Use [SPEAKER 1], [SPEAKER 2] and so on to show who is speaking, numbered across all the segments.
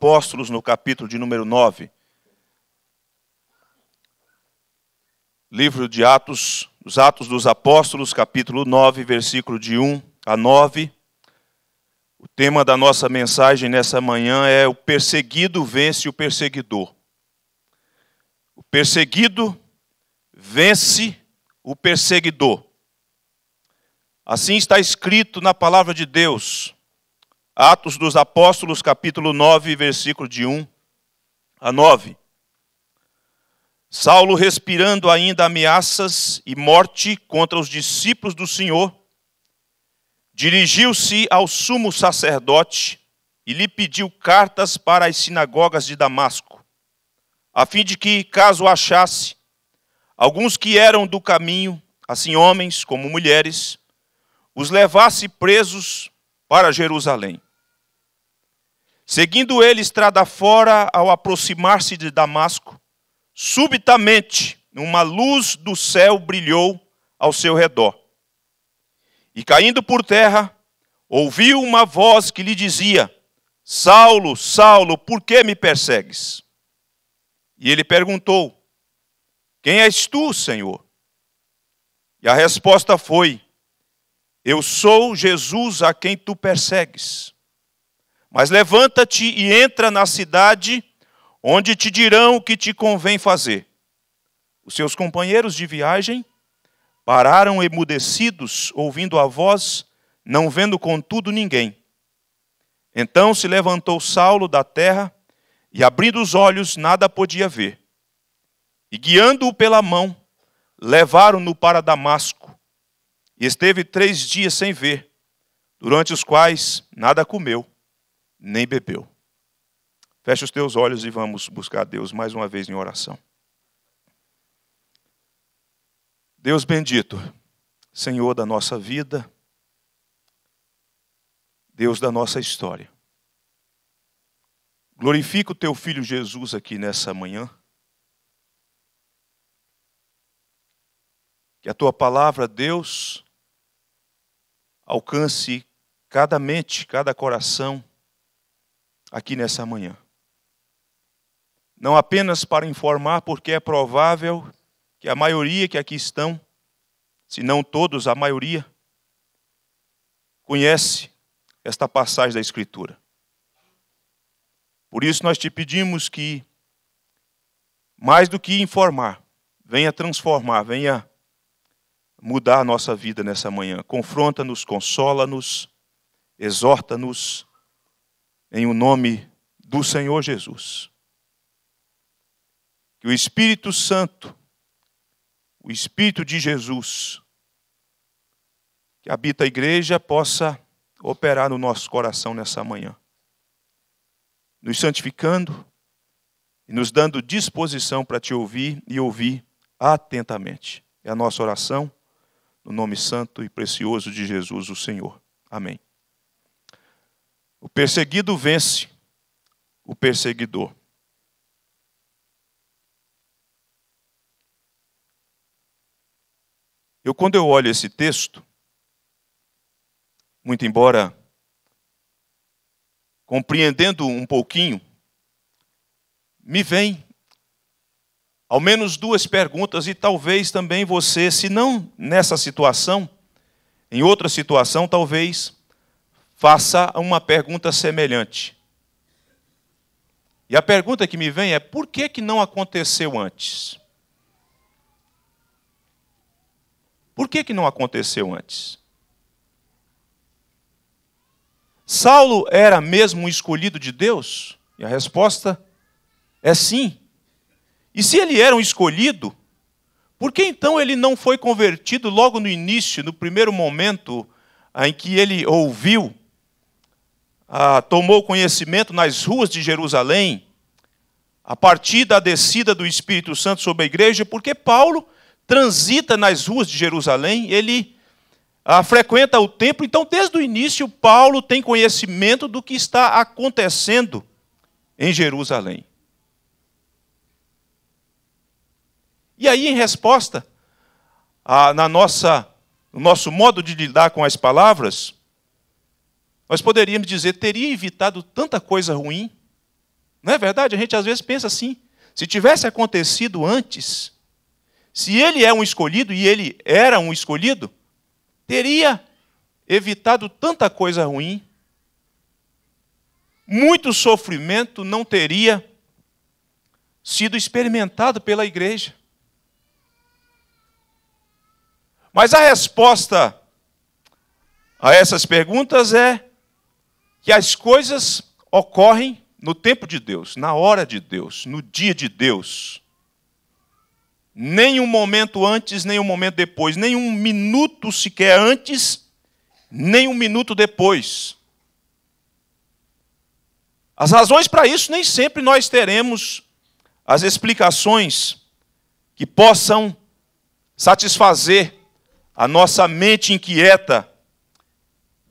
[SPEAKER 1] apóstolos no capítulo de número 9. Livro de Atos, os Atos dos Apóstolos, capítulo 9, versículo de 1 a 9. O tema da nossa mensagem nessa manhã é o perseguido vence o perseguidor. O perseguido vence o perseguidor. Assim está escrito na palavra de Deus. Atos dos Apóstolos, capítulo 9, versículo de 1 a 9. Saulo, respirando ainda ameaças e morte contra os discípulos do Senhor, dirigiu-se ao sumo sacerdote e lhe pediu cartas para as sinagogas de Damasco, a fim de que, caso achasse, alguns que eram do caminho, assim homens como mulheres, os levasse presos para Jerusalém. Seguindo ele estrada fora, ao aproximar-se de Damasco, subitamente uma luz do céu brilhou ao seu redor. E caindo por terra, ouviu uma voz que lhe dizia: Saulo, Saulo, por que me persegues? E ele perguntou: Quem és tu, Senhor? E a resposta foi: eu sou Jesus a quem tu persegues. Mas levanta-te e entra na cidade, onde te dirão o que te convém fazer. Os seus companheiros de viagem pararam emudecidos, ouvindo a voz, não vendo contudo ninguém. Então se levantou Saulo da terra e, abrindo os olhos, nada podia ver. E guiando-o pela mão, levaram-no para Damasco e esteve três dias sem ver, durante os quais nada comeu, nem bebeu. Feche os teus olhos e vamos buscar Deus mais uma vez em oração. Deus bendito, Senhor da nossa vida, Deus da nossa história. Glorifica o teu filho Jesus aqui nessa manhã. Que a tua palavra, Deus, alcance cada mente, cada coração aqui nessa manhã. Não apenas para informar, porque é provável que a maioria que aqui estão, se não todos, a maioria, conhece esta passagem da Escritura. Por isso nós te pedimos que, mais do que informar, venha transformar, venha mudar a nossa vida nessa manhã. Confronta-nos, consola-nos, exorta-nos, em o um nome do Senhor Jesus. Que o Espírito Santo, o Espírito de Jesus, que habita a igreja, possa operar no nosso coração nessa manhã, nos santificando e nos dando disposição para te ouvir e ouvir atentamente. É a nossa oração o nome santo e precioso de Jesus, o Senhor. Amém. O perseguido vence o perseguidor. Eu, quando eu olho esse texto, muito embora compreendendo um pouquinho, me vem ao menos duas perguntas, e talvez também você, se não nessa situação, em outra situação, talvez faça uma pergunta semelhante. E a pergunta que me vem é: por que, que não aconteceu antes? Por que, que não aconteceu antes? Saulo era mesmo escolhido de Deus? E a resposta é sim. E se ele era um escolhido, por que então ele não foi convertido logo no início, no primeiro momento em que ele ouviu, ah, tomou conhecimento nas ruas de Jerusalém, a partir da descida do Espírito Santo sobre a igreja? Porque Paulo transita nas ruas de Jerusalém, ele ah, frequenta o templo, então desde o início Paulo tem conhecimento do que está acontecendo em Jerusalém. E aí, em resposta, a, na nossa, no nosso modo de lidar com as palavras, nós poderíamos dizer: teria evitado tanta coisa ruim. Não é verdade? A gente às vezes pensa assim: se tivesse acontecido antes, se ele é um escolhido e ele era um escolhido, teria evitado tanta coisa ruim, muito sofrimento não teria sido experimentado pela igreja. Mas a resposta a essas perguntas é que as coisas ocorrem no tempo de Deus, na hora de Deus, no dia de Deus. Nem um momento antes, nem um momento depois, nem um minuto sequer antes, nem um minuto depois. As razões para isso nem sempre nós teremos as explicações que possam satisfazer a nossa mente inquieta,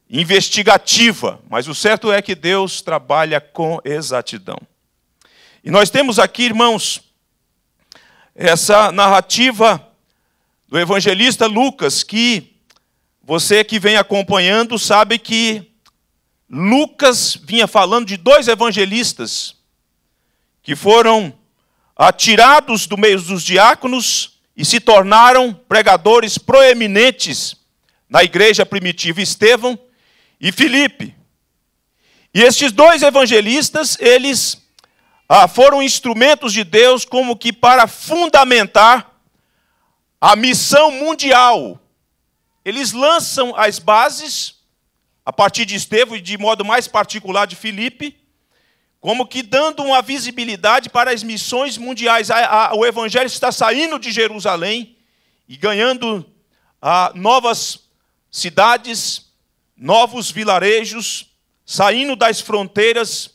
[SPEAKER 1] investigativa, mas o certo é que Deus trabalha com exatidão. E nós temos aqui, irmãos, essa narrativa do evangelista Lucas, que você que vem acompanhando sabe que Lucas vinha falando de dois evangelistas que foram atirados do meio dos diáconos e se tornaram pregadores proeminentes na igreja primitiva, Estevão e Filipe. E estes dois evangelistas, eles ah, foram instrumentos de Deus como que para fundamentar a missão mundial. Eles lançam as bases, a partir de Estevão e de modo mais particular de Filipe, como que dando uma visibilidade para as missões mundiais. A, a, o Evangelho está saindo de Jerusalém e ganhando a, ah, novas cidades, novos vilarejos, saindo das fronteiras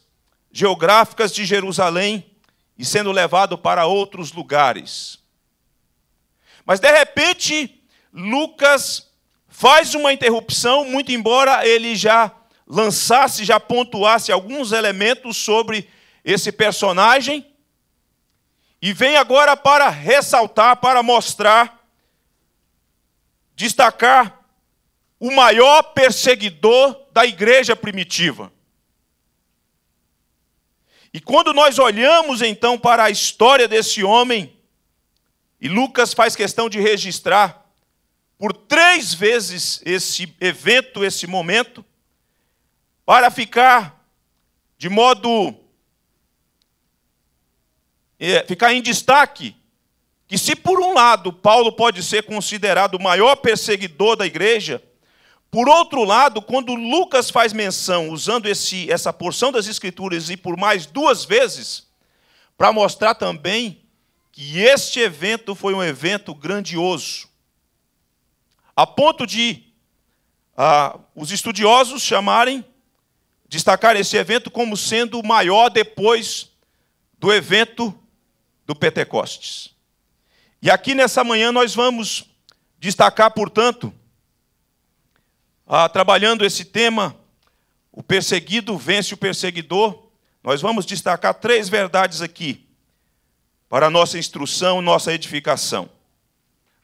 [SPEAKER 1] geográficas de Jerusalém e sendo levado para outros lugares. Mas de repente, Lucas faz uma interrupção, muito embora ele já lançasse, já pontuasse alguns elementos sobre esse personagem. E vem agora para ressaltar, para mostrar, destacar o maior perseguidor da igreja primitiva. E quando nós olhamos então para a história desse homem, e Lucas faz questão de registrar por três vezes esse evento, esse momento, para ficar de modo. É, ficar em destaque. Que se por um lado Paulo pode ser considerado o maior perseguidor da igreja, por outro lado, quando Lucas faz menção, usando esse, essa porção das Escrituras e por mais duas vezes, para mostrar também que este evento foi um evento grandioso, a ponto de ah, os estudiosos chamarem destacar esse evento como sendo o maior depois do evento do Pentecostes. E aqui nessa manhã nós vamos destacar, portanto, ah, trabalhando esse tema, o perseguido vence o perseguidor, nós vamos destacar três verdades aqui para nossa instrução, nossa edificação.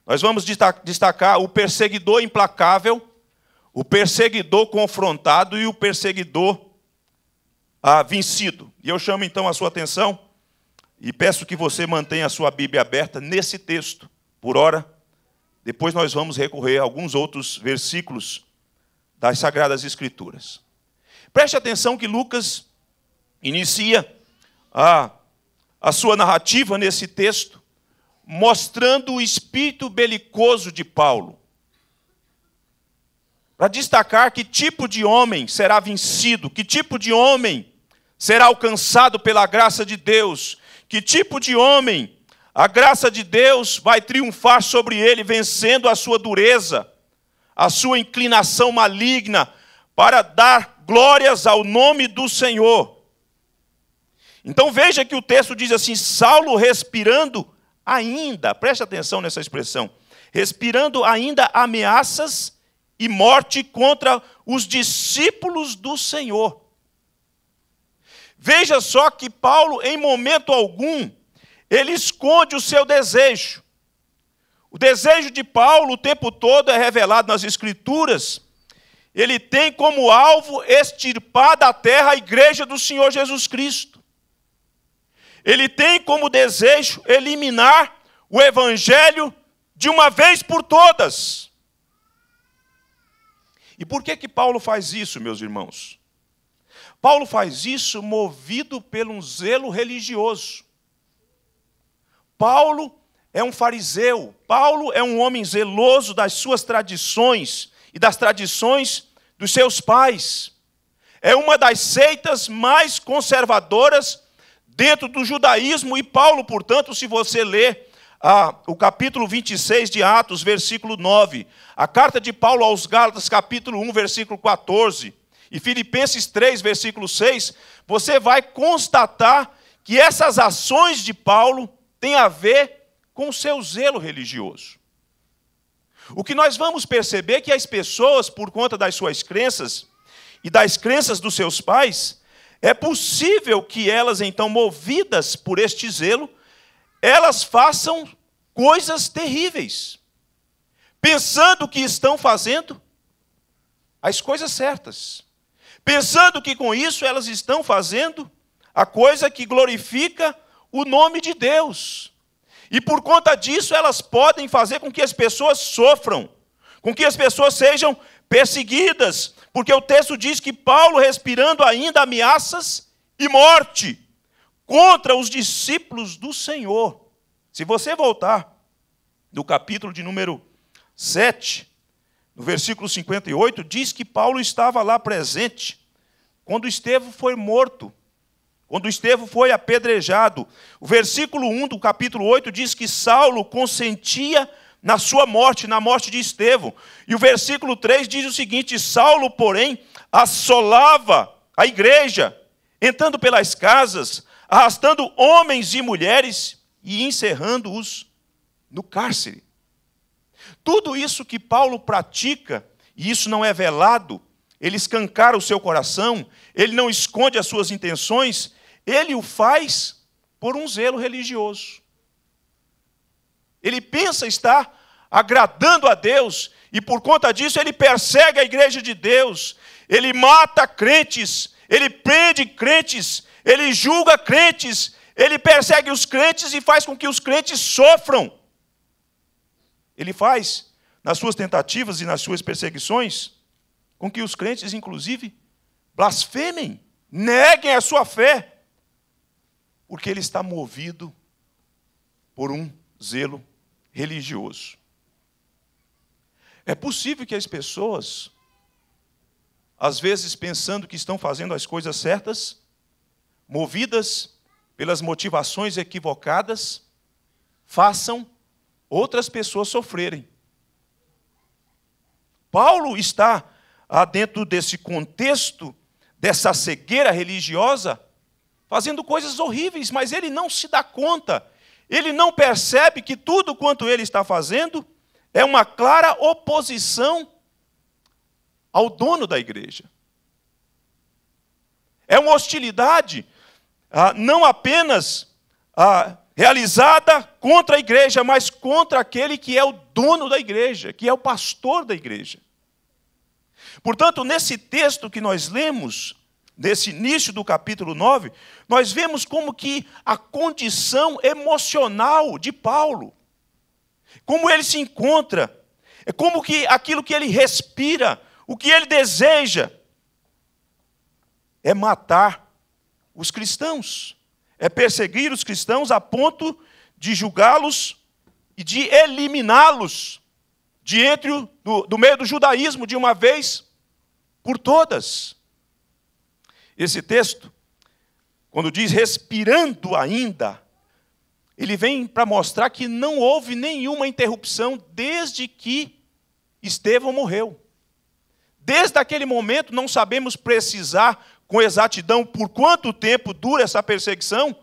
[SPEAKER 1] Nós vamos destacar o perseguidor implacável, o perseguidor confrontado e o perseguidor ah, vencido. E eu chamo então a sua atenção e peço que você mantenha a sua Bíblia aberta nesse texto, por hora. Depois nós vamos recorrer a alguns outros versículos das Sagradas Escrituras. Preste atenção que Lucas inicia a, a sua narrativa nesse texto, mostrando o espírito belicoso de Paulo, para destacar que tipo de homem será vencido, que tipo de homem será alcançado pela graça de Deus. Que tipo de homem a graça de Deus vai triunfar sobre ele, vencendo a sua dureza, a sua inclinação maligna, para dar glórias ao nome do Senhor. Então veja que o texto diz assim: Saulo respirando ainda, preste atenção nessa expressão, respirando ainda ameaças e morte contra os discípulos do Senhor. Veja só que Paulo, em momento algum, ele esconde o seu desejo. O desejo de Paulo, o tempo todo, é revelado nas Escrituras. Ele tem como alvo extirpar da terra a igreja do Senhor Jesus Cristo. Ele tem como desejo eliminar o evangelho de uma vez por todas. E por que que Paulo faz isso, meus irmãos? Paulo faz isso movido pelo um zelo religioso. Paulo é um fariseu, Paulo é um homem zeloso das suas tradições e das tradições dos seus pais. É uma das seitas mais conservadoras dentro do judaísmo, e Paulo, portanto, se você ler ah, o capítulo 26 de Atos, versículo 9, a carta de Paulo aos Gálatas, capítulo 1, versículo 14, e Filipenses 3, versículo 6, você vai constatar que essas ações de Paulo têm a ver com o seu zelo religioso. O que nós vamos perceber é que as pessoas, por conta das suas crenças e das crenças dos seus pais, é possível que elas, então, movidas por este zelo, elas façam coisas terríveis, pensando que estão fazendo as coisas certas pensando que com isso elas estão fazendo a coisa que glorifica o nome de Deus. E por conta disso, elas podem fazer com que as pessoas sofram, com que as pessoas sejam perseguidas, porque o texto diz que Paulo, respirando ainda ameaças e morte contra os discípulos do Senhor. Se você voltar do capítulo de número 7, o versículo 58, diz que Paulo estava lá presente quando Estevão foi morto, quando Estevão foi apedrejado. O versículo 1 do capítulo 8 diz que Saulo consentia na sua morte, na morte de Estevão. E o versículo 3 diz o seguinte: Saulo, porém, assolava a igreja, entrando pelas casas, arrastando homens e mulheres e encerrando-os no cárcere. Tudo isso que Paulo pratica, e isso não é velado, ele escancara o seu coração, ele não esconde as suas intenções, ele o faz por um zelo religioso. Ele pensa estar agradando a Deus, e por conta disso ele persegue a igreja de Deus, ele mata crentes, ele prende crentes, ele julga crentes, ele persegue os crentes e faz com que os crentes sofram ele faz nas suas tentativas e nas suas perseguições com que os crentes, inclusive, blasfemem, neguem a sua fé, porque ele está movido por um zelo religioso. É possível que as pessoas, às vezes pensando que estão fazendo as coisas certas, movidas pelas motivações equivocadas, façam outras pessoas sofrerem. Paulo está ah, dentro desse contexto, dessa cegueira religiosa, fazendo coisas horríveis, mas ele não se dá conta, ele não percebe que tudo quanto ele está fazendo é uma clara oposição ao dono da igreja. É uma hostilidade, ah, não apenas a ah, realizada contra a igreja, mas contra aquele que é o dono da igreja, que é o pastor da igreja. Portanto, nesse texto que nós lemos, nesse início do capítulo 9, nós vemos como que a condição emocional de Paulo, como ele se encontra, é como que aquilo que ele respira, o que ele deseja é matar os cristãos é perseguir os cristãos a ponto de julgá-los e de eliminá-los de entre o, do, do meio do judaísmo de uma vez por todas. Esse texto, quando diz respirando ainda, ele vem para mostrar que não houve nenhuma interrupção desde que Estevão morreu. Desde aquele momento, não sabemos precisar com exatidão por quanto tempo dura essa perseguição,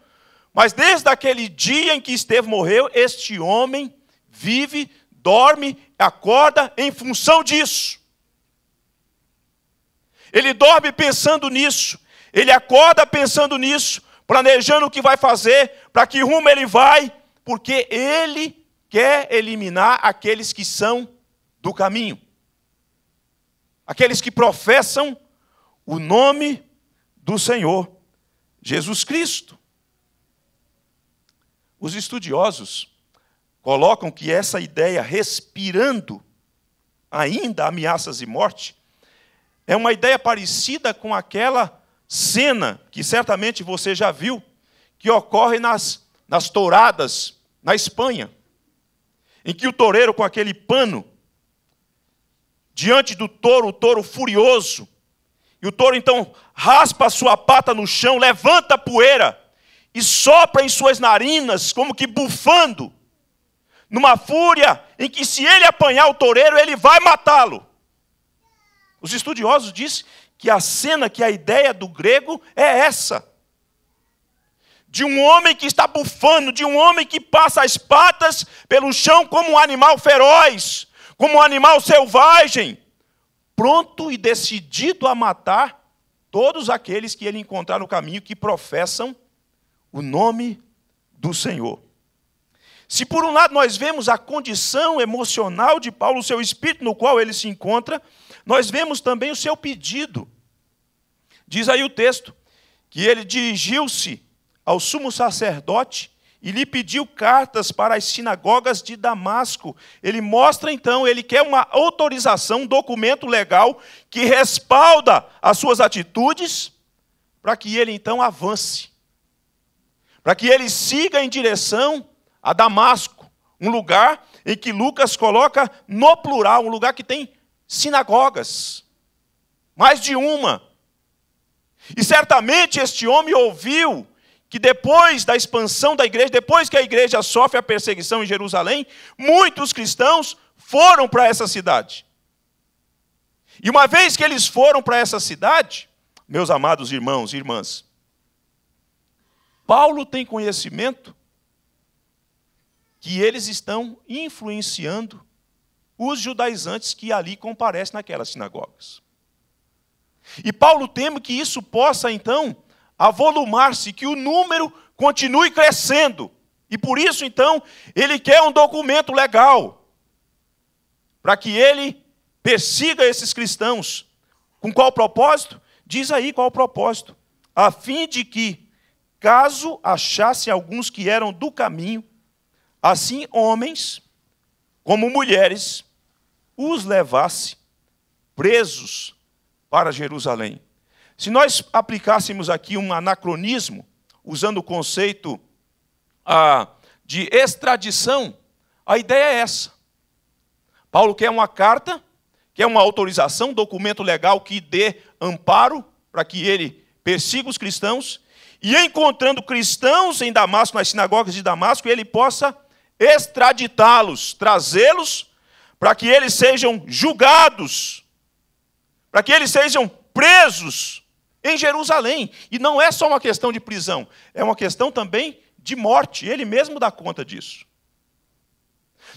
[SPEAKER 1] mas desde aquele dia em que Estevão morreu, este homem vive, dorme, acorda em função disso. Ele dorme pensando nisso, ele acorda pensando nisso, planejando o que vai fazer, para que rumo ele vai, porque ele quer eliminar aqueles que são do caminho, aqueles que professam o nome do Senhor Jesus Cristo. Os estudiosos colocam que essa ideia respirando ainda ameaças e morte é uma ideia parecida com aquela cena que certamente você já viu, que ocorre nas, nas touradas na Espanha, em que o toureiro com aquele pano, diante do touro, o touro furioso, e o touro então raspa a sua pata no chão, levanta a poeira e sopra em suas narinas, como que bufando, numa fúria em que, se ele apanhar o toureiro, ele vai matá-lo. Os estudiosos dizem que a cena, que a ideia do grego é essa. De um homem que está bufando, de um homem que passa as patas pelo chão como um animal feroz, como um animal selvagem, pronto e decidido a matar todos aqueles que ele encontrar no caminho que professam o nome do Senhor. Se por um lado nós vemos a condição emocional de Paulo, o seu espírito no qual ele se encontra, nós vemos também o seu pedido. Diz aí o texto que ele dirigiu-se ao sumo sacerdote e lhe pediu cartas para as sinagogas de Damasco. Ele mostra então, ele quer uma autorização, um documento legal que respalda as suas atitudes, para que ele então avance, para que ele siga em direção a Damasco, um lugar em que Lucas coloca no plural, um lugar que tem sinagogas, mais de uma. E certamente este homem ouviu que depois da expansão da igreja, depois que a igreja sofre a perseguição em Jerusalém, muitos cristãos foram para essa cidade. E uma vez que eles foram para essa cidade, meus amados irmãos e irmãs, Paulo tem conhecimento que eles estão influenciando os judaizantes que ali comparecem naquelas sinagogas. E Paulo teme que isso possa, então, avolumar-se, que o número continue crescendo. E por isso, então, ele quer um documento legal para que ele persiga esses cristãos. Com qual propósito? Diz aí qual o propósito. A fim de que, caso achassem alguns que eram do caminho, assim homens como mulheres, os levasse presos para Jerusalém. Se nós aplicássemos aqui um anacronismo, usando o conceito ah, de extradição, a ideia é essa. Paulo quer uma carta, quer uma autorização, um documento legal que dê amparo para que ele persiga os cristãos, e encontrando cristãos em Damasco, nas sinagogas de Damasco, ele possa extraditá-los, trazê-los para que eles sejam julgados, para que eles sejam presos em Jerusalém. E não é só uma questão de prisão, é uma questão também de morte. Ele mesmo dá conta disso.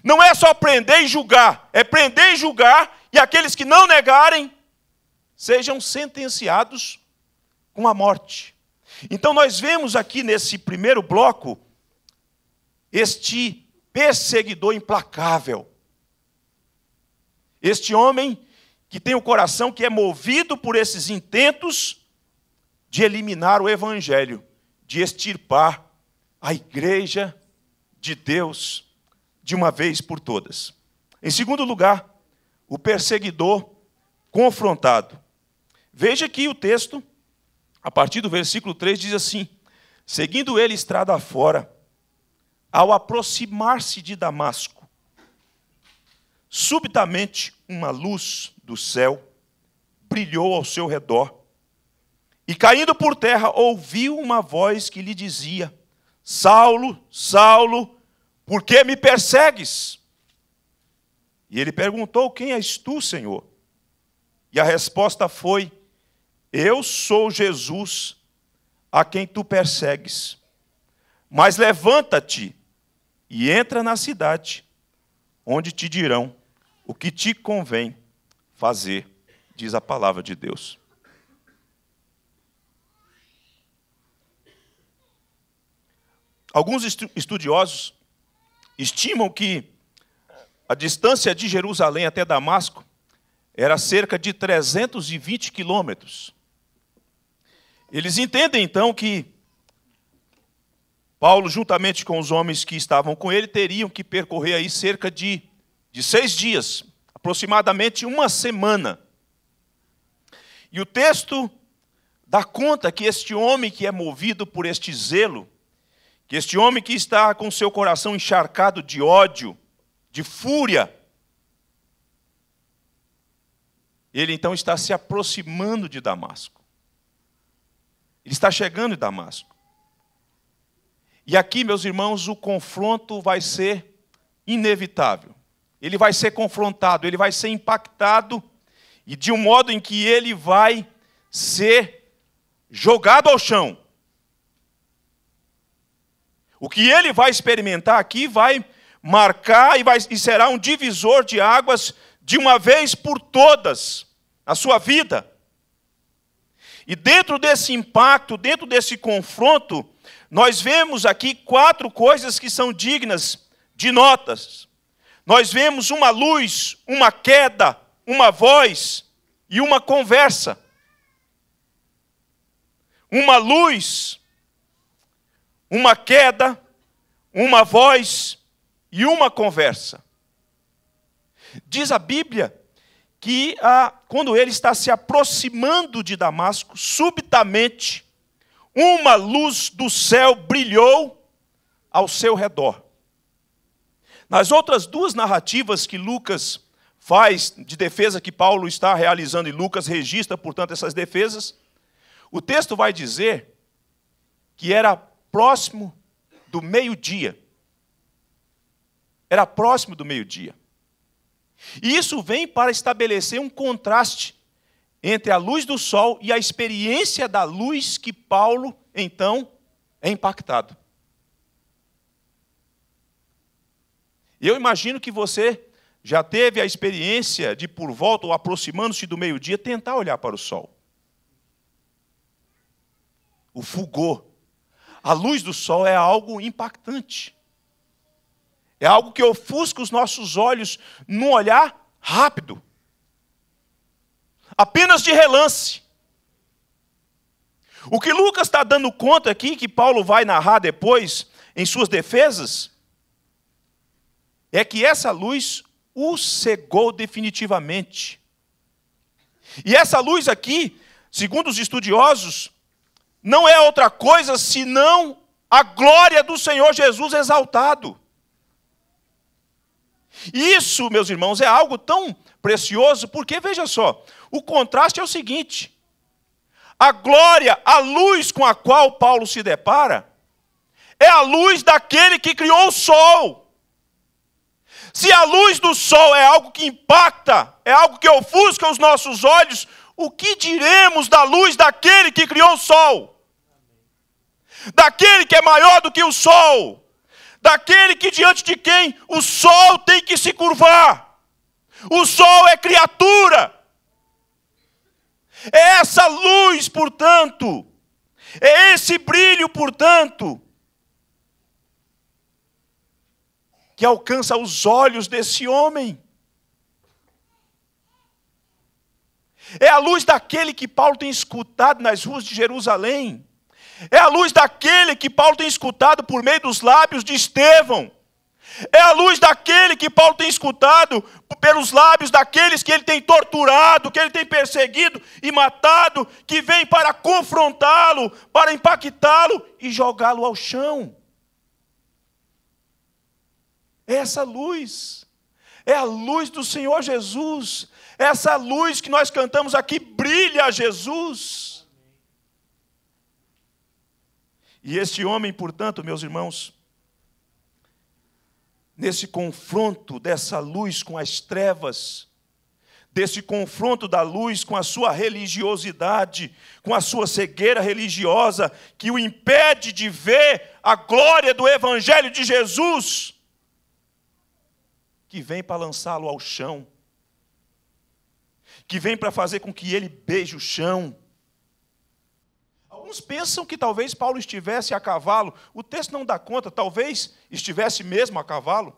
[SPEAKER 1] Não é só prender e julgar, é prender e julgar, e aqueles que não negarem sejam sentenciados com a morte. Então nós vemos aqui nesse primeiro bloco este perseguidor implacável. Este homem que tem o coração que é movido por esses intentos de eliminar o evangelho, de extirpar a igreja de Deus de uma vez por todas. Em segundo lugar, o perseguidor confrontado. Veja que o texto, a partir do versículo 3, diz assim: Seguindo ele estrada fora, ao aproximar-se de Damasco, subitamente uma luz do céu brilhou ao seu redor e caindo por terra, ouviu uma voz que lhe dizia: Saulo, Saulo, por que me persegues? E ele perguntou: Quem és tu, Senhor? E a resposta foi: Eu sou Jesus, a quem tu persegues. Mas levanta-te e entra na cidade, onde te dirão o que te convém fazer, diz a palavra de Deus. Alguns estudiosos estimam que a distância de Jerusalém até Damasco era cerca de 320 quilômetros. Eles entendem então que Paulo, juntamente com os homens que estavam com ele, teriam que percorrer aí cerca de, de seis dias, aproximadamente uma semana. E o texto dá conta que este homem que é movido por este zelo que este homem que está com seu coração encharcado de ódio, de fúria, ele então está se aproximando de Damasco. Ele está chegando em Damasco. E aqui, meus irmãos, o confronto vai ser inevitável. Ele vai ser confrontado, ele vai ser impactado, e de um modo em que ele vai ser jogado ao chão. O que ele vai experimentar aqui vai marcar e, vai, e será um divisor de águas de uma vez por todas a sua vida. E dentro desse impacto, dentro desse confronto, nós vemos aqui quatro coisas que são dignas de notas. Nós vemos uma luz, uma queda, uma voz e uma conversa. Uma luz, uma queda, uma voz e uma conversa. Diz a Bíblia que ah, quando ele está se aproximando de Damasco, subitamente uma luz do céu brilhou ao seu redor. Nas outras duas narrativas que Lucas faz de defesa que Paulo está realizando e Lucas registra, portanto, essas defesas, o texto vai dizer que era próximo do meio-dia. Era próximo do meio-dia. E isso vem para estabelecer um contraste entre a luz do sol e a experiência da luz que Paulo, então, é impactado. Eu imagino que você já teve a experiência de, por volta ou aproximando-se do meio-dia, tentar olhar para o sol. O fulgor a luz do sol é algo impactante. É algo que ofusca os nossos olhos num olhar rápido. Apenas de relance. O que Lucas está dando conta aqui, que Paulo vai narrar depois em suas defesas, é que essa luz o cegou definitivamente. E essa luz aqui, segundo os estudiosos, não é outra coisa senão a glória do Senhor Jesus exaltado. Isso, meus irmãos, é algo tão precioso, porque veja só, o contraste é o seguinte: a glória, a luz com a qual Paulo se depara, é a luz daquele que criou o sol. Se a luz do sol é algo que impacta, é algo que ofusca os nossos olhos, o que diremos da luz daquele que criou o sol? daquele que é maior do que o sol, daquele que diante de quem o sol tem que se curvar. O sol é criatura. É essa luz, portanto, é esse brilho, portanto, que alcança os olhos desse homem. É a luz daquele que Paulo tem escutado nas ruas de Jerusalém é a luz daquele que Paulo tem escutado por meio dos lábios de Estevão. É a luz daquele que Paulo tem escutado pelos lábios daqueles que ele tem torturado, que ele tem perseguido e matado, que vem para confrontá-lo, para impactá-lo e jogá-lo ao chão. É essa luz, é a luz do Senhor Jesus, é essa luz que nós cantamos aqui brilha, Jesus. E este homem, portanto, meus irmãos, nesse confronto dessa luz com as trevas, desse confronto da luz com a sua religiosidade, com a sua cegueira religiosa, que o impede de ver a glória do Evangelho de Jesus, que vem para lançá-lo ao chão, que vem para fazer com que ele beije o chão, Alguns pensam que talvez Paulo estivesse a cavalo. O texto não dá conta, talvez estivesse mesmo a cavalo.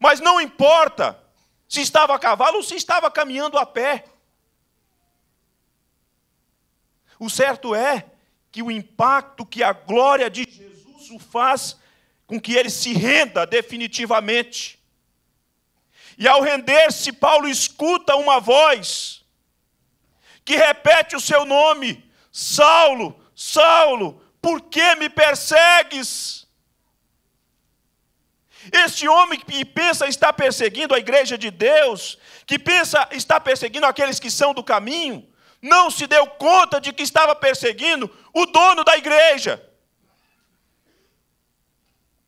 [SPEAKER 1] Mas não importa se estava a cavalo ou se estava caminhando a pé. O certo é que o impacto que a glória de Jesus o faz com que ele se renda definitivamente. E ao render-se, Paulo escuta uma voz que repete o seu nome. Saulo, Saulo, por que me persegues? Este homem que pensa está perseguindo a igreja de Deus, que pensa está perseguindo aqueles que são do caminho, não se deu conta de que estava perseguindo o dono da igreja.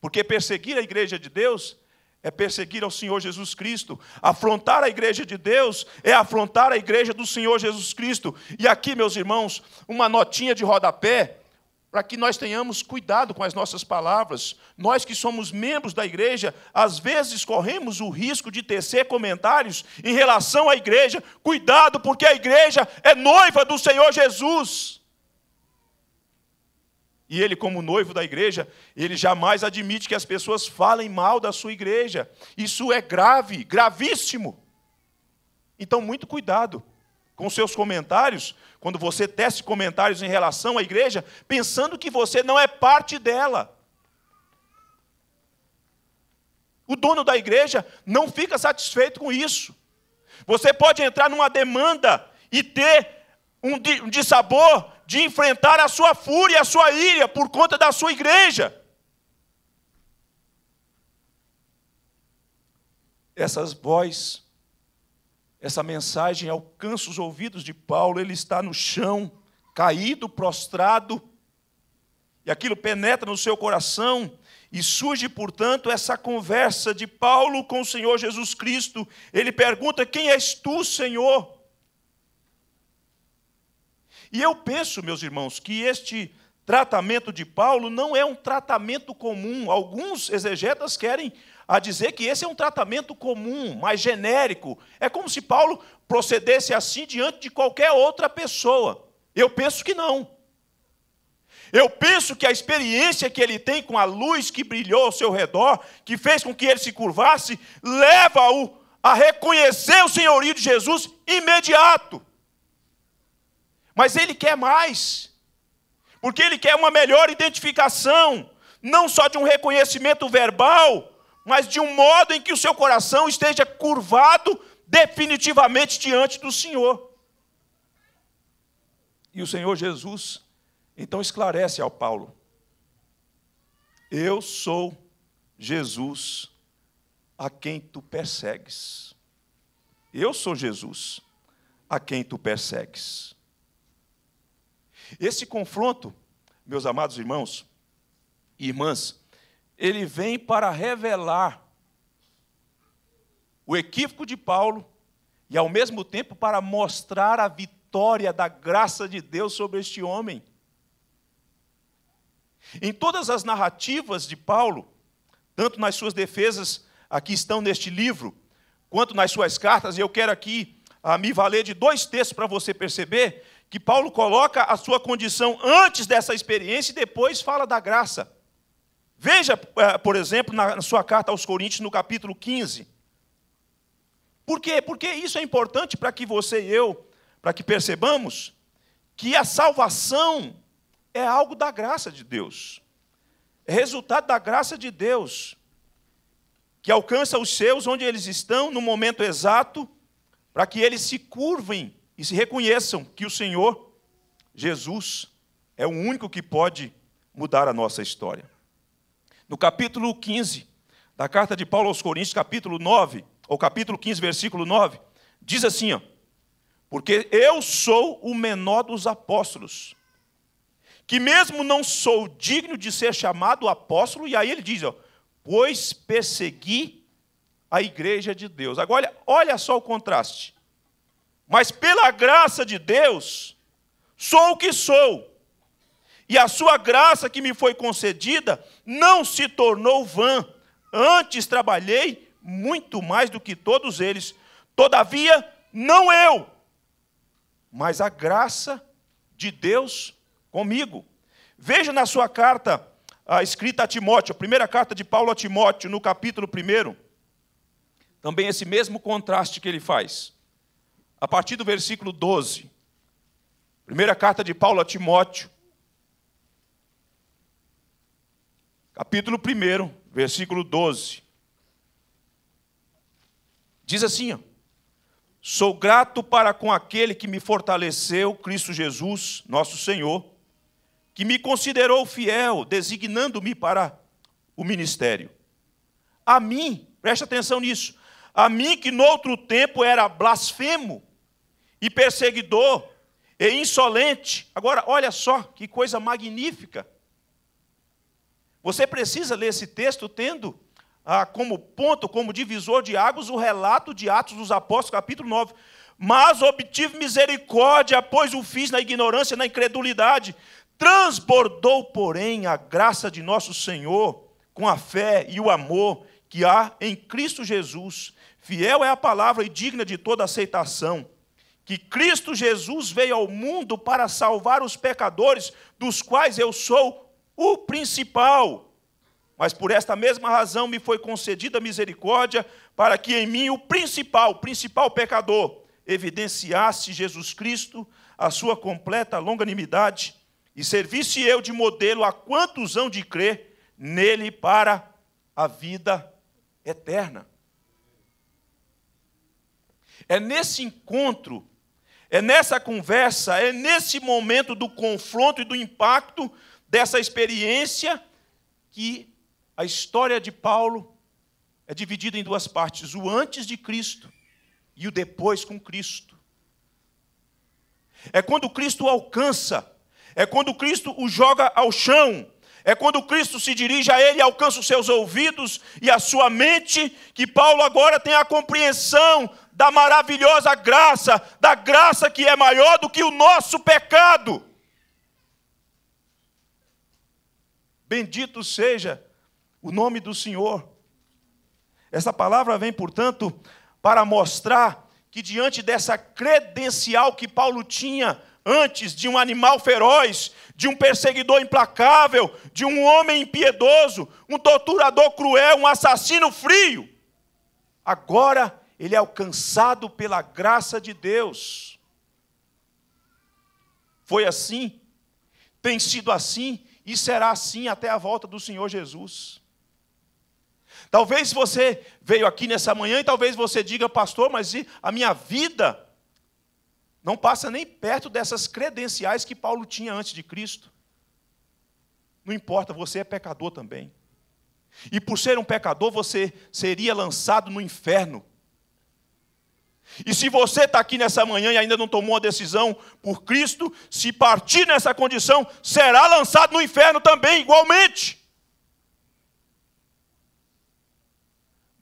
[SPEAKER 1] Porque perseguir a igreja de Deus é perseguir ao Senhor Jesus Cristo. Afrontar a igreja de Deus é afrontar a igreja do Senhor Jesus Cristo. E aqui, meus irmãos, uma notinha de rodapé para que nós tenhamos cuidado com as nossas palavras. Nós que somos membros da igreja, às vezes corremos o risco de tecer comentários em relação à igreja. Cuidado, porque a igreja é noiva do Senhor Jesus. E ele, como noivo da igreja, ele jamais admite que as pessoas falem mal da sua igreja. Isso é grave, gravíssimo. Então, muito cuidado com seus comentários, quando você tece comentários em relação à igreja, pensando que você não é parte dela. O dono da igreja não fica satisfeito com isso. Você pode entrar numa demanda e ter um dissabor de enfrentar a sua fúria, a sua ira por conta da sua igreja. Essas vozes, essa mensagem alcança os ouvidos de Paulo, ele está no chão, caído, prostrado, e aquilo penetra no seu coração, e surge, portanto, essa conversa de Paulo com o Senhor Jesus Cristo. Ele pergunta: Quem és tu, Senhor? E eu penso, meus irmãos, que este tratamento de Paulo não é um tratamento comum. Alguns exegetas querem a dizer que esse é um tratamento comum, mais genérico. É como se Paulo procedesse assim diante de qualquer outra pessoa. Eu penso que não. Eu penso que a experiência que ele tem com a luz que brilhou ao seu redor, que fez com que ele se curvasse, leva-o a reconhecer o senhorio de Jesus imediato. Mas ele quer mais, porque ele quer uma melhor identificação, não só de um reconhecimento verbal, mas de um modo em que o seu coração esteja curvado definitivamente diante do Senhor. E o Senhor Jesus então esclarece ao Paulo: Eu sou Jesus a quem tu persegues. Eu sou Jesus a quem tu persegues. Esse confronto, meus amados irmãos e irmãs, ele vem para revelar o equívoco de Paulo e, ao mesmo tempo, para mostrar a vitória da graça de Deus sobre este homem. Em todas as narrativas de Paulo, tanto nas suas defesas aqui estão neste livro, quanto nas suas cartas, e eu quero aqui me valer de dois textos para você perceber que Paulo coloca a sua condição antes dessa experiência e depois fala da graça. Veja, eh, por exemplo, na sua carta aos Coríntios, no capítulo 15. Por quê? Porque isso é importante para que você e eu, para que percebamos que a salvação é algo da graça de Deus, é resultado da graça de Deus, que alcança os seus onde eles estão, no momento exato, para que eles se curvem e se reconheçam que o Senhor Jesus é o único que pode mudar a nossa história. No capítulo 15 da carta de Paulo aos Coríntios, capítulo 9, ou capítulo 15, versículo 9, diz assim, ó: Porque eu sou o menor dos apóstolos, que mesmo não sou digno de ser chamado apóstolo, e aí ele diz, ó: Pois persegui a igreja de Deus. Agora, olha só o contraste mas pela graça de Deus, sou o que sou. E a sua graça que me foi concedida não se tornou vã. Antes trabalhei muito mais do que todos eles. Todavia, não eu, mas a graça de Deus comigo. Veja na sua carta escrita a Timóteo, a primeira carta de Paulo a Timóteo, no capítulo 1, também esse mesmo contraste que ele faz a partir do versículo 12. Primeira carta de Paulo a Timóteo, capítulo 1, versículo 12. Diz assim: ó, Sou grato para com aquele que me fortaleceu, Cristo Jesus, nosso Senhor, que me considerou fiel, designando-me para o ministério. A mim, preste atenção nisso, a mim que noutro tempo era blasfemo, e perseguidor e insolente. Agora, olha só que coisa magnífica. Você precisa ler esse texto tendo ah, como ponto, como divisor de águas, o relato de Atos dos Apóstolos, capítulo 9. Mas obtive misericórdia, pois o fiz na ignorância, e na incredulidade. Transbordou, porém, a graça de nosso Senhor com a fé e o amor que há em Cristo Jesus. Fiel é a palavra e digna de toda aceitação que Cristo Jesus veio ao mundo para salvar os pecadores, dos quais eu sou o principal. Mas por esta mesma razão me foi concedida misericórdia, para que em mim o principal, o principal pecador, evidenciasse Jesus Cristo, a sua completa longanimidade, e servisse eu de modelo a quantos hão de crer nele para a vida eterna. É nesse encontro é nessa conversa, é nesse momento do confronto e do impacto dessa experiência que a história de Paulo é dividida em duas partes: o antes de Cristo e o depois com Cristo. É quando Cristo alcança, é quando Cristo o joga ao chão, é quando Cristo se dirige a ele e alcança os seus ouvidos e a sua mente, que Paulo agora tem a compreensão da maravilhosa graça, da graça que é maior do que o nosso pecado. Bendito seja o nome do Senhor. Essa palavra vem, portanto, para mostrar que diante dessa credencial que Paulo tinha antes de um animal feroz, de um perseguidor implacável, de um homem impiedoso, um torturador cruel, um assassino frio, agora ele é alcançado pela graça de Deus. Foi assim, tem sido assim e será assim até a volta do Senhor Jesus. Talvez você veio aqui nessa manhã e talvez você diga, pastor, mas a minha vida não passa nem perto dessas credenciais que Paulo tinha antes de Cristo. Não importa, você é pecador também. E por ser um pecador, você seria lançado no inferno, e se você está aqui nessa manhã e ainda não tomou a decisão por Cristo, se partir nessa condição, será lançado no inferno também, igualmente.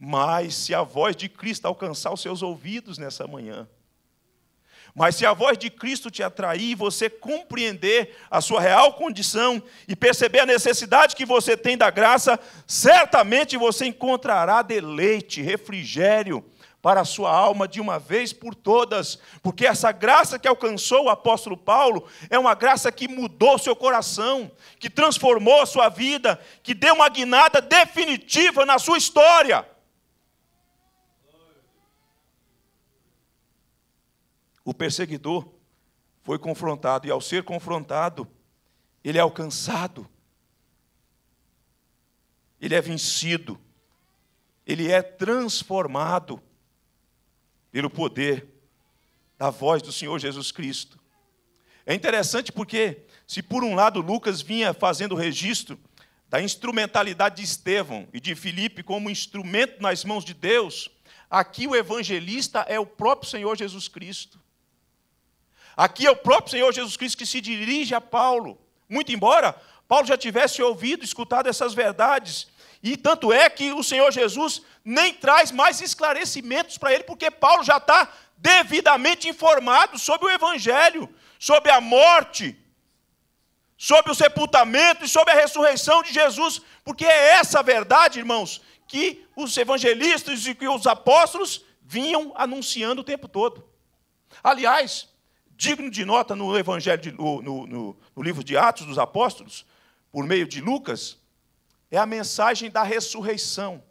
[SPEAKER 1] Mas se a voz de Cristo alcançar os seus ouvidos nessa manhã, mas se a voz de Cristo te atrair e você compreender a sua real condição e perceber a necessidade que você tem da graça, certamente você encontrará deleite, refrigério para a sua alma de uma vez por todas, porque essa graça que alcançou o apóstolo Paulo é uma graça que mudou seu coração, que transformou a sua vida, que deu uma guinada definitiva na sua história. O perseguidor foi confrontado, e ao ser confrontado, ele é alcançado, ele é vencido, ele é transformado pelo poder da voz do Senhor Jesus Cristo. É interessante porque, se por um lado Lucas vinha fazendo registro da instrumentalidade de Estevão e de Filipe como instrumento nas mãos de Deus, aqui o evangelista é o próprio Senhor Jesus Cristo. Aqui é o próprio Senhor Jesus Cristo que se dirige a Paulo. Muito embora Paulo já tivesse ouvido, escutado essas verdades e tanto é que o Senhor Jesus nem traz mais esclarecimentos para ele, porque Paulo já está devidamente informado sobre o Evangelho, sobre a morte, sobre o sepultamento e sobre a ressurreição de Jesus, porque é essa verdade, irmãos, que os evangelistas e que os apóstolos vinham anunciando o tempo todo. Aliás, digno de nota no Evangelho de, no, no, no livro de Atos dos Apóstolos, por meio de Lucas, é a mensagem da ressurreição.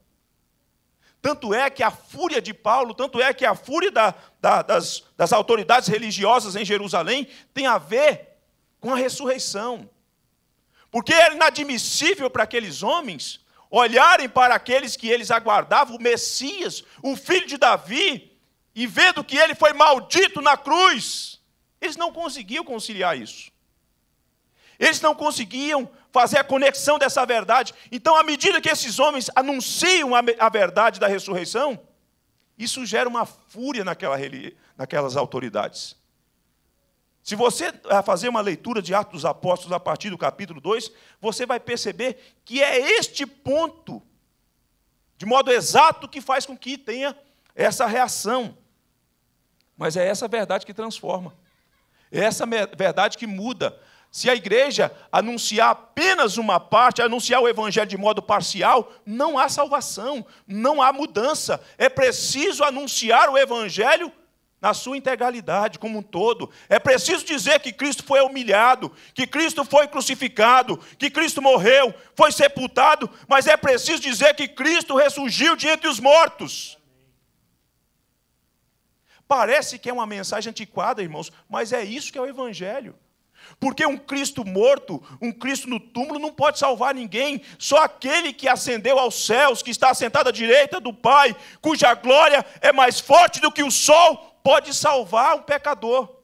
[SPEAKER 1] Tanto é que a fúria de Paulo, tanto é que a fúria da, da, das, das autoridades religiosas em Jerusalém tem a ver com a ressurreição. Porque era inadmissível para aqueles homens olharem para aqueles que eles aguardavam, o Messias, o filho de Davi, e vendo que ele foi maldito na cruz. Eles não conseguiam conciliar isso. Eles não conseguiam fazer a conexão dessa verdade. Então, à medida que esses homens anunciam a, verdade da ressurreição, isso gera uma fúria naquela, naquelas autoridades. Se você ah, fazer uma leitura de Atos dos Apóstolos a partir do capítulo 2, você vai perceber que é este ponto, de modo exato, que faz com que tenha essa reação. Mas é essa verdade que transforma. É essa verdade que muda. Se a igreja anunciar apenas uma parte, anunciar o evangelho de modo parcial, não há salvação, não há mudança. É preciso anunciar o evangelho na sua integralidade, como um todo. É preciso dizer que Cristo foi humilhado, que Cristo foi crucificado, que Cristo morreu, foi sepultado, mas é preciso dizer que Cristo ressurgiu de entre os mortos. Parece que é uma mensagem antiquada, irmãos, mas é isso que é o Evangelho. Porque um Cristo morto, um Cristo no túmulo, não pode salvar ninguém. Só aquele que ascendeu aos céus, que está sentado à direita do Pai, cuja glória é mais forte do que o sol, pode salvar um pecador.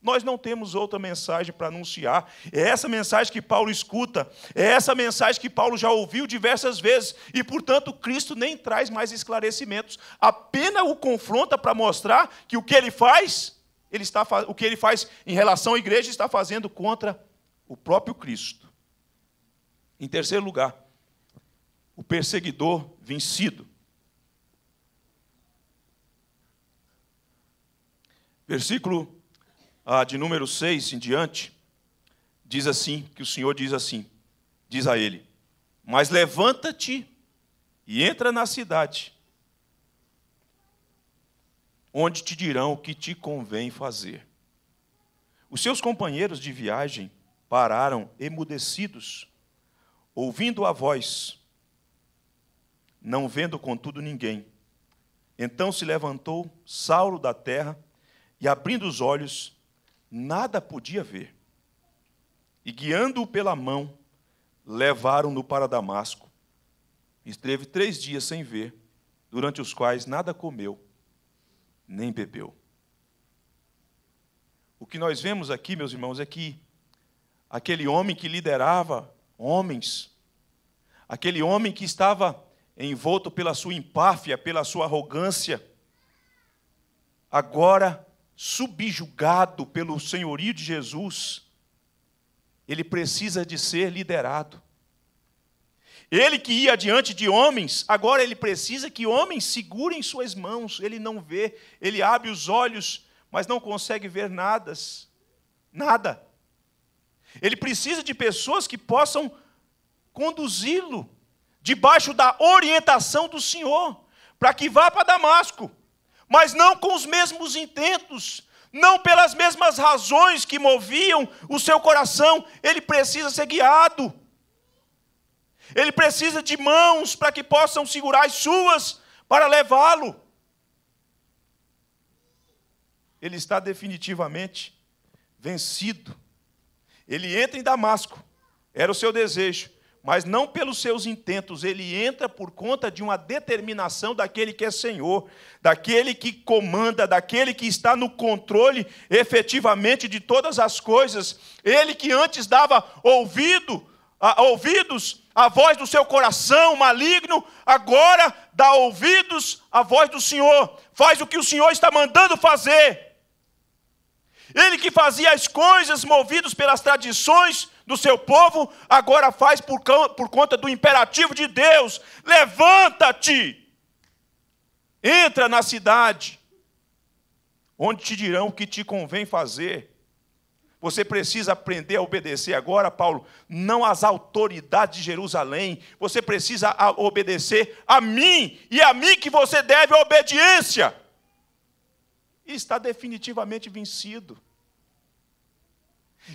[SPEAKER 1] Nós não temos outra mensagem para anunciar. É essa mensagem que Paulo escuta, é essa mensagem que Paulo já ouviu diversas vezes, e portanto Cristo nem traz mais esclarecimentos, apenas o confronta para mostrar que o que ele faz ele está, o que ele faz em relação à igreja está fazendo contra o próprio Cristo. Em terceiro lugar, o perseguidor vencido. Versículo ah, de número 6 em diante, diz assim: que o Senhor diz assim, diz a ele: Mas levanta-te e entra na cidade, onde te dirão o que te convém fazer. Os seus companheiros de viagem pararam emudecidos, ouvindo a voz, não vendo contudo ninguém. Então se levantou Saulo da terra e, abrindo os olhos, nada podia ver. E guiando-o pela mão, levaram-no para Damasco. Esteve três dias sem ver, durante os quais nada comeu nem bebeu. O que nós vemos aqui, meus irmãos, é que aquele homem que liderava homens, aquele homem que estava envolto pela sua empáfia, pela sua arrogância, agora subjugado pelo senhorio de Jesus, ele precisa de ser liderado. Ele que ia diante de homens, agora ele precisa que homens segurem suas mãos. Ele não vê, ele abre os olhos, mas não consegue ver nada. Nada. Ele precisa de pessoas que possam conduzi-lo debaixo da orientação do Senhor, para que vá para Damasco, mas não com os mesmos intentos, não pelas mesmas razões que moviam o seu coração. Ele precisa ser guiado. Ele precisa de mãos para que possam segurar as suas para levá-lo. Ele está definitivamente vencido. Ele entra em Damasco, era o seu desejo, mas não pelos seus intentos, ele entra por conta de uma determinação daquele que é Senhor, daquele que comanda, daquele que está no controle efetivamente de todas as coisas. Ele que antes dava ouvido, a, ouvidos a voz do seu coração maligno, agora dá ouvidos à voz do Senhor, faz o que o Senhor está mandando fazer. Ele que fazia as coisas movidos pelas tradições do seu povo, agora faz por, por conta do imperativo de Deus: levanta-te, entra na cidade, onde te dirão o que te convém fazer você precisa aprender a obedecer agora, Paulo, não às autoridades de Jerusalém. Você precisa obedecer a mim, e a mim que você deve a obediência. E está definitivamente vencido.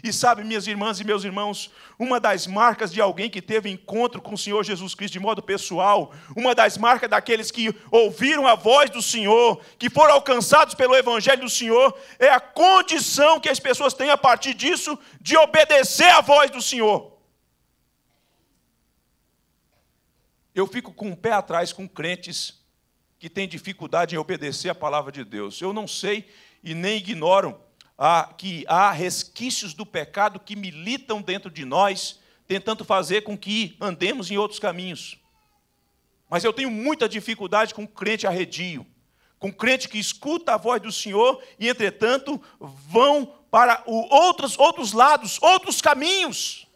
[SPEAKER 1] E sabe, minhas irmãs e meus irmãos, uma das marcas de alguém que teve encontro com o Senhor Jesus Cristo de modo pessoal, uma das marcas daqueles que ouviram a voz do Senhor, que foram alcançados pelo Evangelho do Senhor, é a condição que as pessoas têm a partir disso de obedecer à voz do Senhor. Eu fico com o pé atrás com crentes que têm dificuldade em obedecer à palavra de Deus. Eu não sei e nem ignoro que há resquícios do pecado que militam dentro de nós, tentando fazer com que andemos em outros caminhos. Mas eu tenho muita dificuldade com crente arredio, com crente que escuta a voz do Senhor e, entretanto, vão para outros, outros lados, outros caminhos.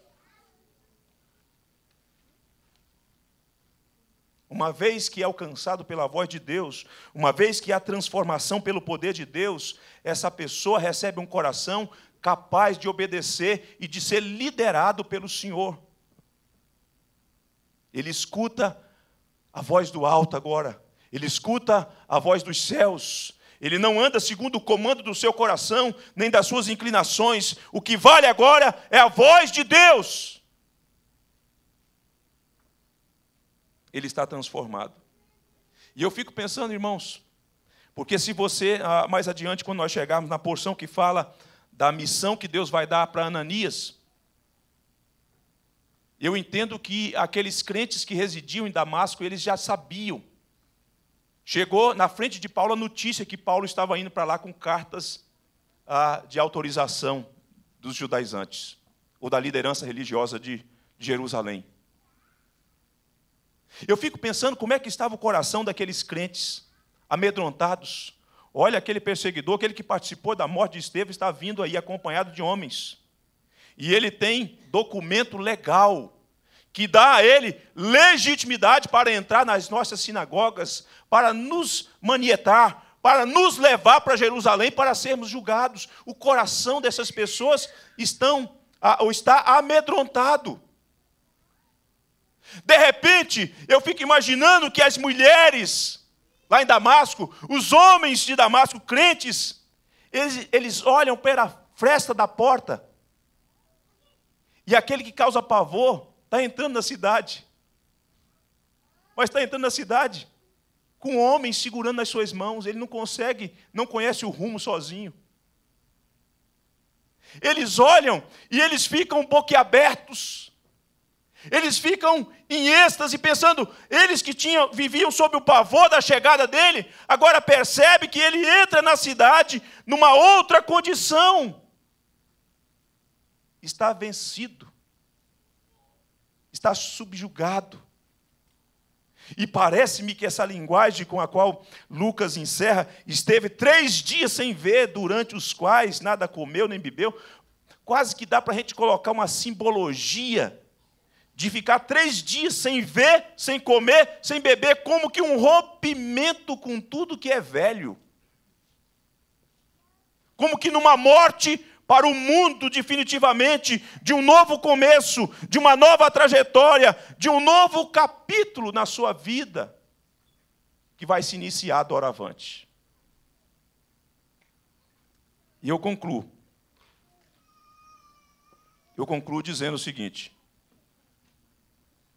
[SPEAKER 1] uma vez que é alcançado pela voz de Deus, uma vez que há transformação pelo poder de Deus, essa pessoa recebe um coração capaz de obedecer e de ser liderado pelo Senhor. Ele escuta a voz do alto agora, ele escuta a voz dos céus, ele não anda segundo o comando do seu coração, nem das suas inclinações. O que vale agora é a voz de Deus. ele está transformado. E eu fico pensando, irmãos, porque se você, ah, mais adiante, quando nós chegarmos na porção que fala da missão que Deus vai dar para Ananias, eu entendo que aqueles crentes que residiam em Damasco, eles já sabiam. Chegou na frente de Paulo a notícia que Paulo estava indo para lá com cartas ah, de autorização dos judaizantes, ou da liderança religiosa de Jerusalém. Eu fico pensando como é que estava o coração daqueles crentes, amedrontados. Olha, aquele perseguidor, aquele que participou da morte de Estevão, está vindo aí acompanhado de homens. E ele tem documento legal que dá a ele legitimidade para entrar nas nossas sinagogas, para nos manietar, para nos levar para Jerusalém para sermos julgados. O coração dessas pessoas estão, ou está amedrontado. De repente, eu fico imaginando que as mulheres lá em Damasco, os homens de Damasco, crentes, eles, eles olham pela fresta da porta. E aquele que causa pavor está entrando na cidade. Mas está entrando na cidade com homens segurando nas suas mãos. Ele não consegue, não conhece o rumo sozinho. Eles olham e eles ficam boquiabertos eles ficam em êxtase pensando, eles que tinham, viviam sob o pavor da chegada dele, agora percebe que ele entra na cidade numa outra condição. Está vencido. Está subjugado. E parece-me que essa linguagem com a qual Lucas encerra, esteve três dias sem ver, durante os quais nada comeu nem bebeu, quase que dá para a gente colocar uma simbologia de ficar três dias sem ver, sem comer, sem beber, como que um rompimento com tudo que é velho. Como que numa morte para o mundo, definitivamente, de um novo começo, de uma nova trajetória, de um novo capítulo na sua vida, que vai se iniciar doravante. E eu concluo. Eu concluo dizendo o seguinte.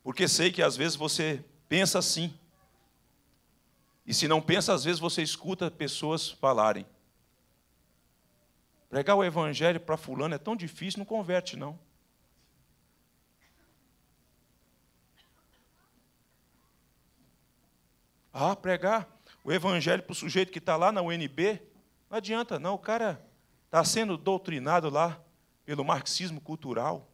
[SPEAKER 1] Porque sei que às vezes você pensa assim. E se não pensa, às vezes você escuta pessoas falarem. Pregar o evangelho para fulano é tão difícil, não converte não. Ah, pregar o evangelho para o sujeito que está lá na UNB, não adianta não, o cara está sendo doutrinado lá pelo marxismo cultural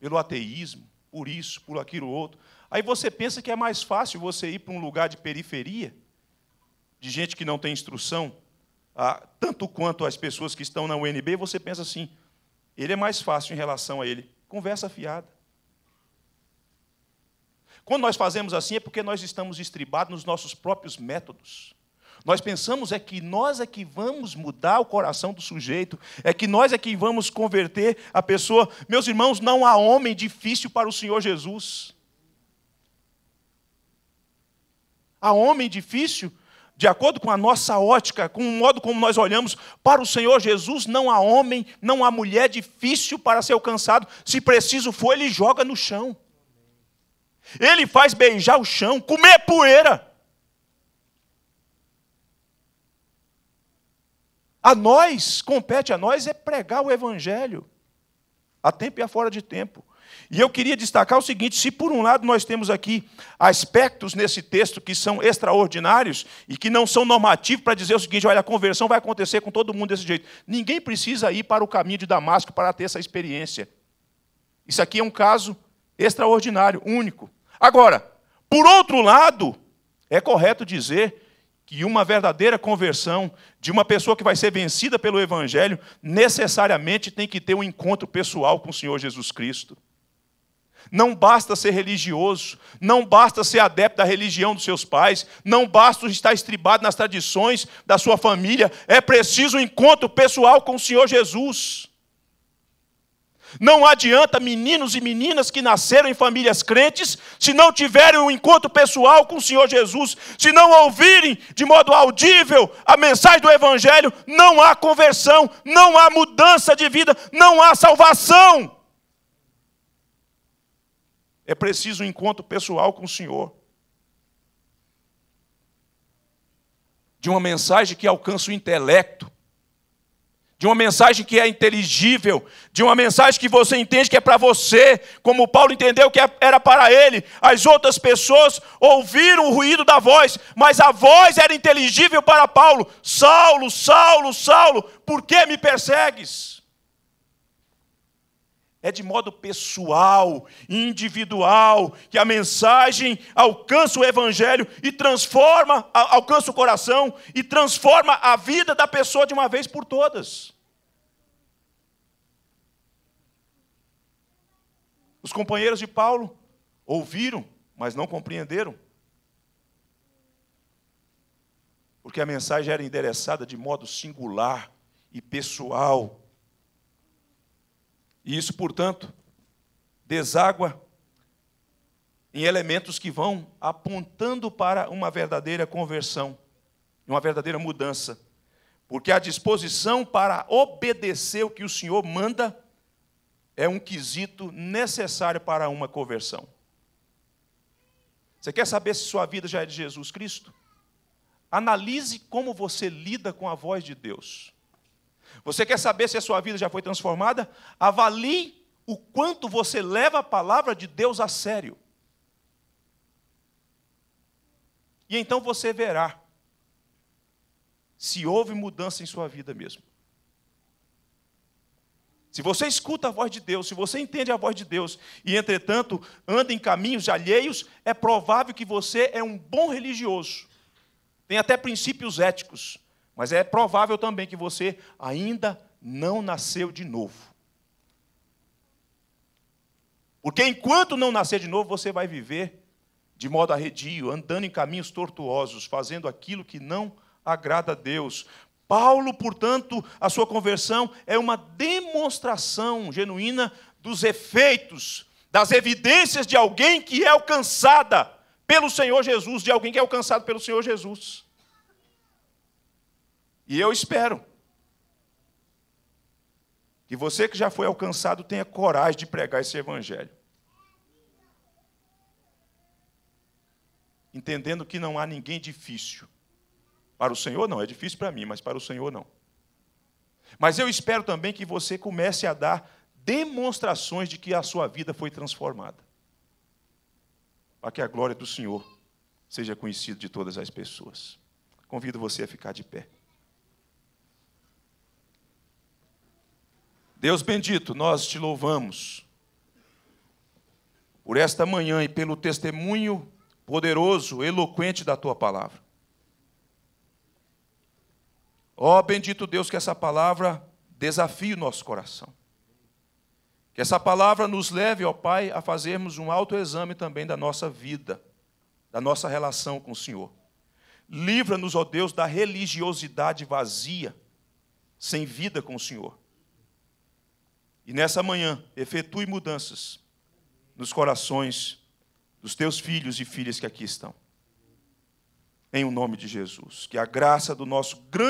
[SPEAKER 1] pelo ateísmo, por isso, por aquilo outro. Aí você pensa que é mais fácil você ir para um lugar de periferia, de gente que não tem instrução, tanto quanto as pessoas que estão na UNB, você pensa assim: ele é mais fácil em relação a ele. Conversa fiada. Quando nós fazemos assim é porque nós estamos estribados nos nossos próprios métodos. Nós pensamos é que nós é que vamos mudar o coração do sujeito, é que nós é que vamos converter a pessoa. Meus irmãos, não há homem difícil para o Senhor Jesus. Há homem difícil, de acordo com a nossa ótica, com o modo como nós olhamos para o Senhor Jesus, não há homem, não há mulher difícil para ser alcançado. Se preciso for, ele joga no chão. Ele faz beijar o chão, comer poeira. A nós, compete a nós, é pregar o Evangelho, a tempo e a fora de tempo. E eu queria destacar o seguinte: se por um lado nós temos aqui aspectos nesse texto que são extraordinários e que não são normativos para dizer o seguinte, olha, a conversão vai acontecer com todo mundo desse jeito. Ninguém precisa ir para o caminho de Damasco para ter essa experiência. Isso aqui é um caso extraordinário, único. Agora, por outro lado, é correto dizer que uma verdadeira conversão de uma pessoa que vai ser vencida pelo Evangelho necessariamente tem que ter um encontro pessoal com o Senhor Jesus Cristo. Não basta ser religioso, não basta ser adepto da religião dos seus pais, não basta estar estribado nas tradições da sua família, é preciso um encontro pessoal com o Senhor Jesus. Não adianta meninos e meninas que nasceram em famílias crentes, se não tiverem um encontro pessoal com o Senhor Jesus, se não ouvirem de modo audível a mensagem do Evangelho, não há conversão, não há mudança de vida, não há salvação. É preciso um encontro pessoal com o Senhor. De uma mensagem que alcança o intelecto, de uma mensagem que é inteligível, de uma mensagem que você entende que é para você, como Paulo entendeu que é, era para ele. As outras pessoas ouviram o ruído da voz, mas a voz era inteligível para Paulo: Saulo, Saulo, Saulo, por que me persegues? É de modo pessoal, individual, que a mensagem alcança o evangelho e transforma, alcança o coração e transforma a vida da pessoa de uma vez por todas. Os companheiros de Paulo ouviram, mas não compreenderam. Porque a mensagem era endereçada de modo singular e pessoal e isso, portanto, deságua em elementos que vão apontando para uma verdadeira conversão, uma verdadeira mudança. Porque a disposição para obedecer o que o Senhor manda é um quesito necessário para uma conversão. Você quer saber se sua vida já é de Jesus Cristo? Analise como você lida com a voz de Deus. Você quer saber se a sua vida já foi transformada? Avalie o quanto você leva a palavra de Deus a sério. E então você verá se houve mudança em sua vida mesmo. Se você escuta a voz de Deus, se você entende a voz de Deus e, entretanto, anda em caminhos alheios, é provável que você é um bom religioso. Tem até princípios éticos. Mas é provável também que você ainda não nasceu de novo. Porque enquanto não nascer de novo, você vai viver de modo arredio, andando em caminhos tortuosos, fazendo aquilo que não agrada a Deus. Paulo, portanto, a sua conversão é uma demonstração genuína dos efeitos, das evidências de alguém que é alcançada pelo Senhor Jesus, de alguém que é alcançado pelo Senhor Jesus. E eu espero que você que já foi alcançado tenha coragem de pregar esse evangelho. Entendendo que não há ninguém difícil. Para o Senhor não, é difícil para mim, mas para o Senhor não. Mas eu espero também que você comece a dar demonstrações de que a sua vida foi transformada. Para que a glória do Senhor seja conhecida de todas as pessoas. Convido você a ficar de pé. Deus bendito, nós te louvamos por esta manhã e pelo testemunho poderoso, eloquente da tua palavra. Ó oh, bendito Deus, que essa palavra desafie o nosso coração. Que essa palavra nos leve, ó Pai, a fazermos um autoexame também da nossa vida, da nossa relação com o Senhor. Livra-nos, ó Deus, da religiosidade vazia, sem vida com o Senhor. E nessa manhã, efetue mudanças nos corações dos teus filhos e filhas que aqui estão. Em o nome de Jesus. Que a graça do nosso grande